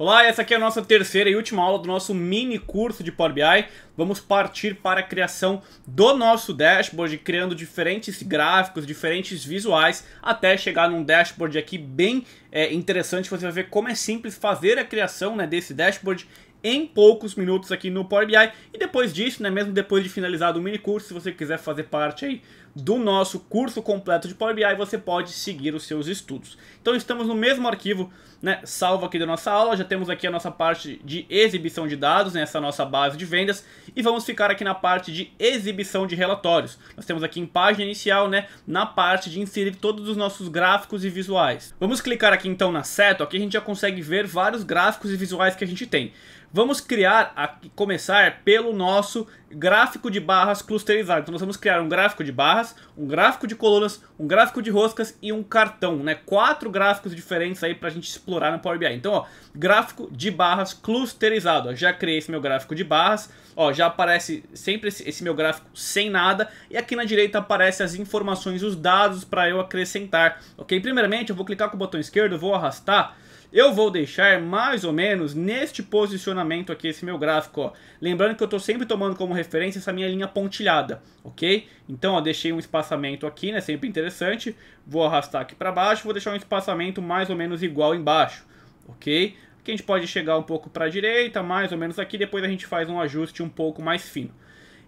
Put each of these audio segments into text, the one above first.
Olá, essa aqui é a nossa terceira e última aula do nosso mini curso de Power BI. Vamos partir para a criação do nosso dashboard, criando diferentes gráficos, diferentes visuais, até chegar num dashboard aqui bem é, interessante. Você vai ver como é simples fazer a criação né, desse dashboard em poucos minutos aqui no Power BI. E depois disso, né, mesmo depois de finalizado o mini curso, se você quiser fazer parte aí do nosso curso completo de Power BI, você pode seguir os seus estudos. Então estamos no mesmo arquivo, né, salvo aqui da nossa aula, já temos aqui a nossa parte de exibição de dados, né, essa nossa base de vendas, e vamos ficar aqui na parte de exibição de relatórios. Nós temos aqui em página inicial, né, na parte de inserir todos os nossos gráficos e visuais. Vamos clicar aqui então na seta, aqui a gente já consegue ver vários gráficos e visuais que a gente tem. Vamos criar, a, começar pelo nosso gráfico de barras clusterizado. Então nós vamos criar um gráfico de barras, um gráfico de colunas, um gráfico de roscas e um cartão, né? Quatro gráficos diferentes aí pra gente explorar no Power BI. Então, ó, gráfico de barras clusterizado. Ó, já criei esse meu gráfico de barras, ó, já aparece sempre esse, esse meu gráfico sem nada. E aqui na direita aparece as informações, os dados para eu acrescentar, ok? Primeiramente, eu vou clicar com o botão esquerdo, vou arrastar eu vou deixar mais ou menos neste posicionamento aqui, esse meu gráfico, ó. Lembrando que eu estou sempre tomando como referência essa minha linha pontilhada, ok? Então, ó, deixei um espaçamento aqui, né, sempre interessante. Vou arrastar aqui para baixo, vou deixar um espaçamento mais ou menos igual embaixo, ok? Aqui a gente pode chegar um pouco para a direita, mais ou menos aqui, depois a gente faz um ajuste um pouco mais fino.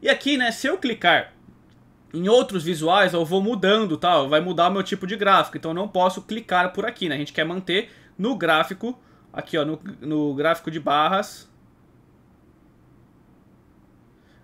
E aqui, né, se eu clicar em outros visuais eu vou mudando, tá? Vai mudar o meu tipo de gráfico, então eu não posso clicar por aqui, né? A gente quer manter no gráfico, aqui ó, no, no gráfico de barras,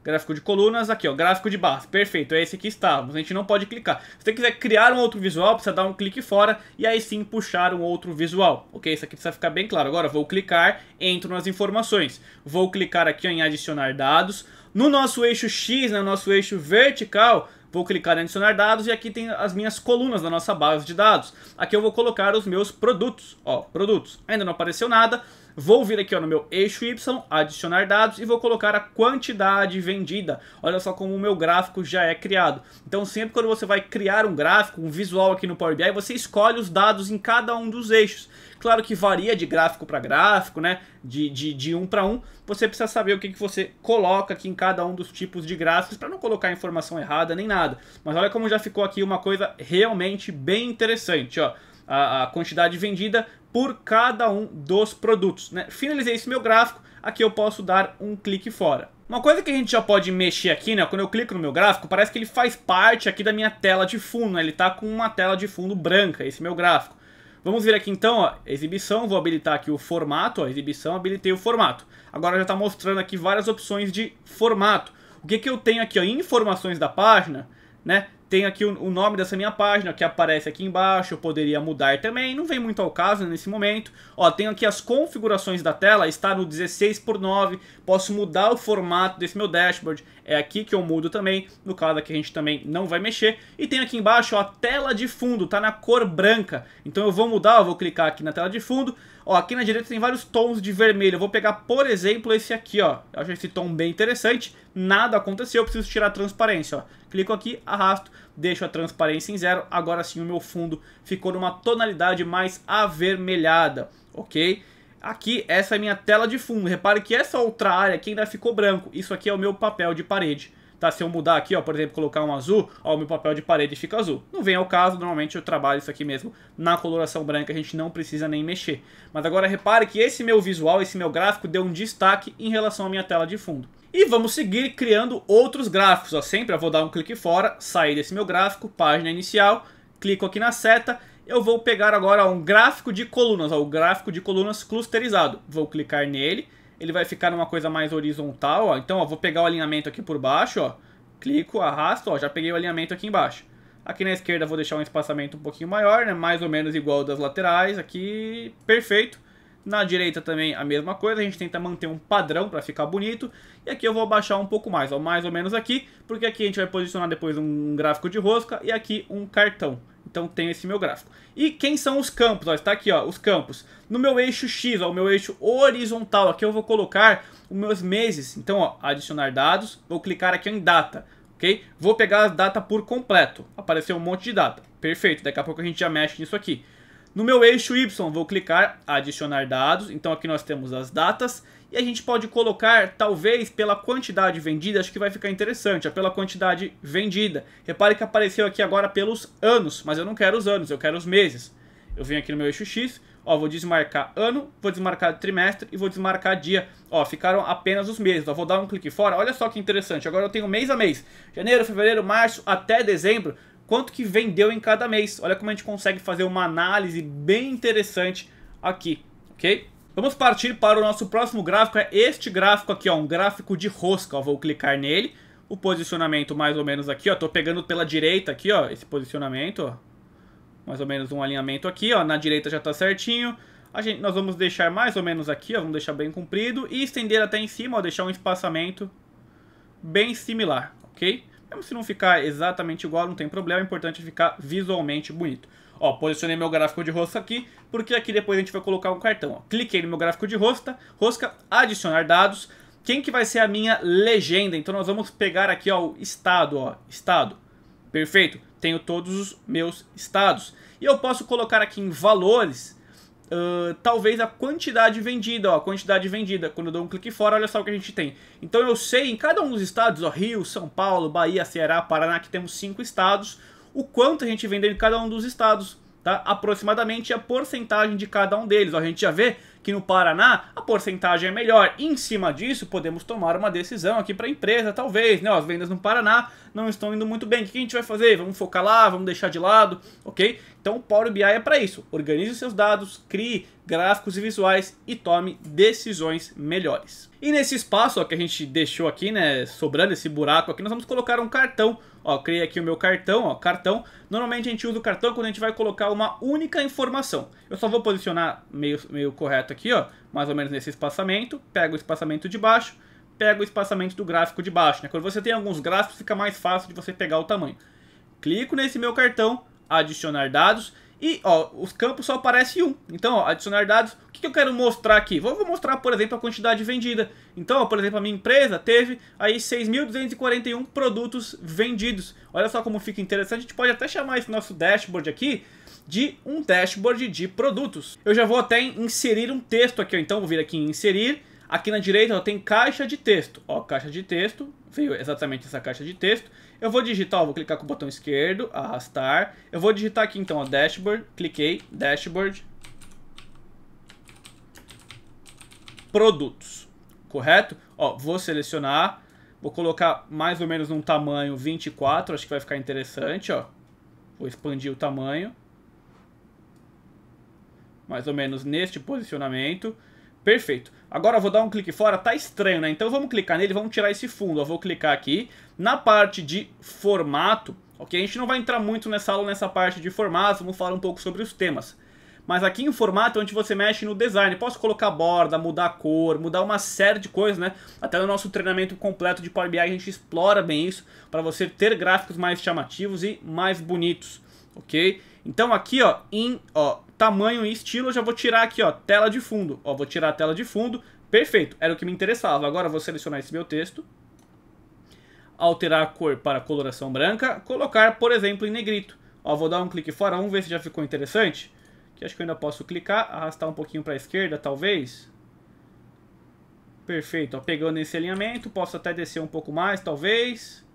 gráfico de colunas, aqui ó, gráfico de barras, perfeito, é esse que estávamos, a gente não pode clicar. Se você quiser criar um outro visual, precisa dar um clique fora e aí sim puxar um outro visual. Ok, isso aqui precisa ficar bem claro. Agora vou clicar, entro nas informações, vou clicar aqui ó, em adicionar dados. No nosso eixo X, no nosso eixo vertical, Vou clicar em adicionar dados e aqui tem as minhas colunas da nossa base de dados. Aqui eu vou colocar os meus produtos, ó, produtos. Ainda não apareceu nada, Vou vir aqui ó, no meu eixo Y, adicionar dados e vou colocar a quantidade vendida. Olha só como o meu gráfico já é criado. Então sempre quando você vai criar um gráfico, um visual aqui no Power BI, você escolhe os dados em cada um dos eixos. Claro que varia de gráfico para gráfico, né? De, de, de um para um. Você precisa saber o que, que você coloca aqui em cada um dos tipos de gráficos para não colocar informação errada nem nada. Mas olha como já ficou aqui uma coisa realmente bem interessante, ó a, quantidade vendida por cada um dos produtos. Né? Finalizei esse meu gráfico, aqui eu posso dar um clique fora. Uma coisa que a gente já pode mexer aqui, né? Quando eu clico no meu gráfico, parece que ele faz parte aqui da minha tela de fundo, né? Ele tá com uma tela de fundo branca, esse meu gráfico. Vamos vir aqui então, ó, exibição, vou habilitar aqui o formato, ó, exibição, habilitei o formato. Agora já está mostrando aqui várias opções de formato. O que que eu tenho aqui, ó, informações da página, né? Tem aqui o, o nome dessa minha página, que aparece aqui embaixo, eu poderia mudar também, não vem muito ao caso nesse momento. Ó, tenho aqui as configurações da tela, está no 16 por 9 posso mudar o formato desse meu dashboard, é aqui que eu mudo também, no caso aqui a gente também não vai mexer. E tem aqui embaixo ó, a tela de fundo, tá na cor branca, então eu vou mudar, eu vou clicar aqui na tela de fundo, Ó, aqui na direita tem vários tons de vermelho. Eu vou pegar, por exemplo, esse aqui, ó. Eu acho esse tom bem interessante. Nada aconteceu, eu preciso tirar a transparência, ó. Clico aqui, arrasto, deixo a transparência em zero. Agora sim o meu fundo ficou numa tonalidade mais avermelhada, ok? Aqui, essa é a minha tela de fundo. Repare que essa outra área aqui ainda ficou branco. Isso aqui é o meu papel de parede tá? Se eu mudar aqui, ó, por exemplo, colocar um azul, ó, o meu papel de parede fica azul. Não vem ao caso, normalmente eu trabalho isso aqui mesmo na coloração branca, a gente não precisa nem mexer. Mas agora repare que esse meu visual, esse meu gráfico deu um destaque em relação à minha tela de fundo. E vamos seguir criando outros gráficos, ó, sempre eu vou dar um clique fora, sair desse meu gráfico, página inicial, clico aqui na seta, eu vou pegar agora um gráfico de colunas, ó, o gráfico de colunas clusterizado. Vou clicar nele, ele vai ficar numa coisa mais horizontal, ó. Então, ó, vou pegar o alinhamento aqui por baixo, ó. Clico, arrasto, ó, já peguei o alinhamento aqui embaixo. Aqui na esquerda vou deixar um espaçamento um pouquinho maior, né? Mais ou menos igual das laterais aqui, perfeito. Na direita também a mesma coisa, a gente tenta manter um padrão para ficar bonito. E aqui eu vou baixar um pouco mais, ó, mais ou menos aqui, porque aqui a gente vai posicionar depois um gráfico de rosca e aqui um cartão. Então tenho esse meu gráfico. E quem são os campos? está aqui, ó, os campos. No meu eixo X, ó, o meu eixo horizontal, aqui eu vou colocar os meus meses. Então, ó, adicionar dados, vou clicar aqui em data, ok? Vou pegar a data por completo. Apareceu um monte de data. Perfeito, daqui a pouco a gente já mexe nisso aqui. No meu eixo Y, vou clicar adicionar dados. Então aqui nós temos as datas e a gente pode colocar, talvez, pela quantidade vendida, acho que vai ficar interessante, é pela quantidade vendida. Repare que apareceu aqui agora pelos anos, mas eu não quero os anos, eu quero os meses. Eu venho aqui no meu eixo X, ó, vou desmarcar ano, vou desmarcar trimestre e vou desmarcar dia. Ó, ficaram apenas os meses, ó, vou dar um clique fora. Olha só que interessante, agora eu tenho mês a mês. Janeiro, fevereiro, março até dezembro, quanto que vendeu em cada mês. Olha como a gente consegue fazer uma análise bem interessante aqui, ok? Vamos partir para o nosso próximo gráfico, é este gráfico aqui, ó, um gráfico de rosca, ó, vou clicar nele. O posicionamento mais ou menos aqui, ó, tô pegando pela direita aqui, ó, esse posicionamento, ó. Mais ou menos um alinhamento aqui, ó, na direita já tá certinho. A gente, nós vamos deixar mais ou menos aqui, ó, vamos deixar bem comprido e estender até em cima, ó, deixar um espaçamento bem similar, ok? Mesmo se não ficar exatamente igual, não tem problema, o é importante é ficar visualmente bonito. Ó, posicionei meu gráfico de rosto aqui, porque aqui depois a gente vai colocar um cartão. Ó. Cliquei no meu gráfico de rosca rosca, adicionar dados. Quem que vai ser a minha legenda? Então nós vamos pegar aqui ó, o estado, ó, estado. Perfeito, tenho todos os meus estados. E eu posso colocar aqui em valores... Uh, talvez a quantidade vendida, ó, a quantidade vendida. Quando eu dou um clique fora, olha só o que a gente tem. Então eu sei em cada um dos estados, ó, Rio, São Paulo, Bahia, Ceará, Paraná, que temos cinco estados, o quanto a gente vendeu em cada um dos estados, tá? Aproximadamente a porcentagem de cada um deles. Ó, a gente já vê que no Paraná a porcentagem é melhor. em cima disso, podemos tomar uma decisão aqui para a empresa, talvez, né? As vendas no Paraná não estão indo muito bem. O que a gente vai fazer? Vamos focar lá, vamos deixar de lado, ok? Então o Power BI é para isso. Organize os seus dados, crie gráficos e visuais e tome decisões melhores. E nesse espaço ó, que a gente deixou aqui, né, sobrando esse buraco aqui, nós vamos colocar um cartão Ó, criei aqui o meu cartão, ó, cartão. Normalmente a gente usa o cartão quando a gente vai colocar uma única informação. Eu só vou posicionar meio, meio correto aqui, ó, mais ou menos nesse espaçamento. Pego o espaçamento de baixo, pego o espaçamento do gráfico de baixo, né? Quando você tem alguns gráficos, fica mais fácil de você pegar o tamanho. Clico nesse meu cartão, adicionar dados e, ó, os campos só aparece um. Então, ó, adicionar dados. O que, que eu quero mostrar aqui? Vou, vou, mostrar, por exemplo, a quantidade vendida. Então, ó, por exemplo, a minha empresa teve aí 6.241 produtos vendidos. Olha só como fica interessante. A gente pode até chamar esse nosso dashboard aqui de um dashboard de produtos. Eu já vou até inserir um texto aqui. Ó. Então, vou vir aqui em inserir. Aqui na direita ó, tem caixa de texto. Ó, caixa de texto. Veio exatamente essa caixa de texto. Eu vou digitar, ó, vou clicar com o botão esquerdo, arrastar. Eu vou digitar aqui então, ó, dashboard, cliquei, dashboard. Produtos, correto? Ó, vou selecionar, vou colocar mais ou menos num tamanho 24, acho que vai ficar interessante, ó. Vou expandir o tamanho. Mais ou menos neste posicionamento. Perfeito. Agora eu vou dar um clique fora, tá estranho, né? Então vamos clicar nele, vamos tirar esse fundo. Eu vou clicar aqui na parte de formato, ok? A gente não vai entrar muito nessa aula, nessa parte de formato, vamos falar um pouco sobre os temas. Mas aqui em formato, é onde você mexe no design, posso colocar borda, mudar a cor, mudar uma série de coisas, né? Até no nosso treinamento completo de Power BI a gente explora bem isso, para você ter gráficos mais chamativos e mais bonitos, ok? Então aqui, ó, em ó, tamanho e estilo, eu já vou tirar aqui, ó, tela de fundo. Ó, vou tirar a tela de fundo, perfeito, era o que me interessava. Agora eu vou selecionar esse meu texto, alterar a cor para coloração branca, colocar, por exemplo, em negrito. Ó, vou dar um clique fora, vamos ver se já ficou interessante. Que acho que eu ainda posso clicar, arrastar um pouquinho para a esquerda, talvez. Perfeito, ó, pegando esse alinhamento, posso até descer um pouco mais, talvez.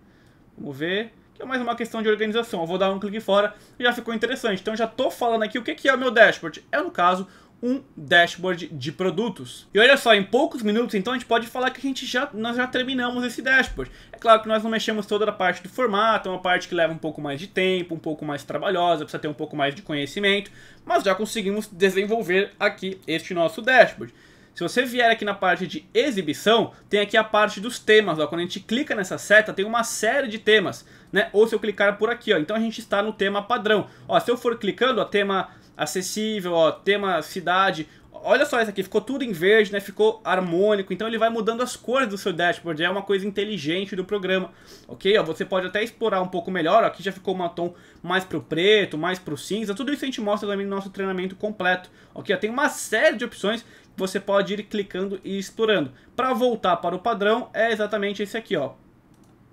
Vamos ver que é mais uma questão de organização. Eu vou dar um clique fora e já ficou interessante. Então já estou falando aqui o que é o meu dashboard. É, no caso, um dashboard de produtos. E olha só, em poucos minutos, então, a gente pode falar que a gente já, nós já terminamos esse dashboard. É claro que nós não mexemos toda a parte do formato, é uma parte que leva um pouco mais de tempo, um pouco mais trabalhosa, precisa ter um pouco mais de conhecimento, mas já conseguimos desenvolver aqui este nosso dashboard. Se você vier aqui na parte de exibição, tem aqui a parte dos temas. Ó. Quando a gente clica nessa seta, tem uma série de temas. Né? Ou se eu clicar por aqui, ó. então a gente está no tema padrão. Ó, se eu for clicando, ó, tema acessível, ó, tema cidade, olha só isso aqui, ficou tudo em verde, né? Ficou harmônico, então ele vai mudando as cores do seu dashboard, é uma coisa inteligente do programa, ok? Ó, você pode até explorar um pouco melhor, ó, aqui já ficou um tom mais pro preto, mais pro cinza, tudo isso a gente mostra também no nosso treinamento completo, ok? Ó, tem uma série de opções você pode ir clicando e explorando. Para voltar para o padrão, é exatamente esse aqui, ó.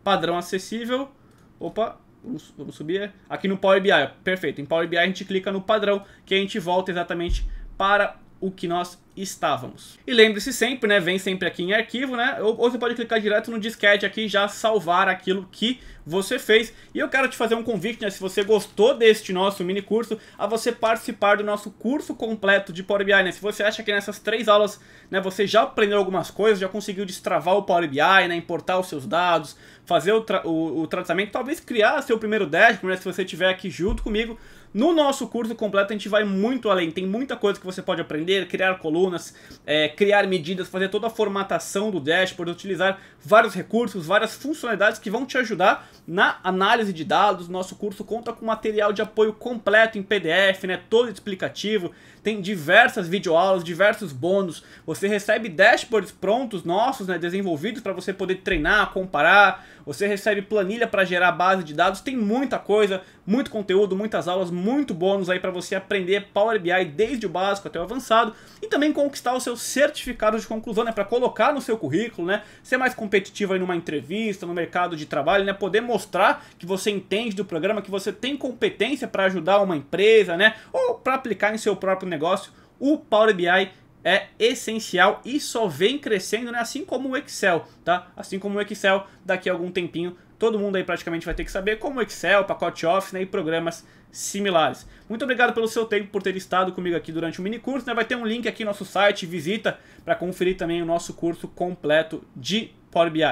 Padrão acessível. Opa, vamos, vamos subir. É. Aqui no Power BI, perfeito. Em Power BI a gente clica no padrão, que a gente volta exatamente para o que nós estávamos. E lembre-se sempre, né, vem sempre aqui em arquivo, né, ou, ou, você pode clicar direto no disquete aqui e já salvar aquilo que você fez. E eu quero te fazer um convite, né, se você gostou deste nosso mini curso, a você participar do nosso curso completo de Power BI, né, se você acha que nessas três aulas, né, você já aprendeu algumas coisas, já conseguiu destravar o Power BI, né, importar os seus dados, fazer o, tra o, o tratamento, talvez criar seu primeiro dashboard, né, se você estiver aqui junto comigo, no nosso curso completo a gente vai muito além, tem muita coisa que você pode aprender, criar colunas, é, criar medidas, fazer toda a formatação do dashboard, utilizar vários recursos, várias funcionalidades que vão te ajudar na análise de dados. Nosso curso conta com material de apoio completo em PDF, né, todo explicativo, tem diversas videoaulas, diversos bônus, você recebe dashboards prontos nossos, né, desenvolvidos para você poder treinar, comparar, você recebe planilha para gerar base de dados, tem muita coisa, muito conteúdo, muitas aulas, muito bônus aí para você aprender Power BI desde o básico até o avançado e também conquistar o seu certificado de conclusão, né, para colocar no seu currículo, né, ser mais competitivo aí numa entrevista, no mercado de trabalho, né, poder mostrar que você entende do programa, que você tem competência para ajudar uma empresa, né, ou para aplicar em seu próprio negócio. O Power BI é essencial e só vem crescendo, né? Assim como o Excel, tá? Assim como o Excel, daqui a algum tempinho todo mundo aí praticamente vai ter que saber, como Excel, pacote Office né, e programas similares. Muito obrigado pelo seu tempo, por ter estado comigo aqui durante o mini curso. Né? Vai ter um link aqui no nosso site, visita para conferir também o nosso curso completo de Power BI.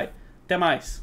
Até mais!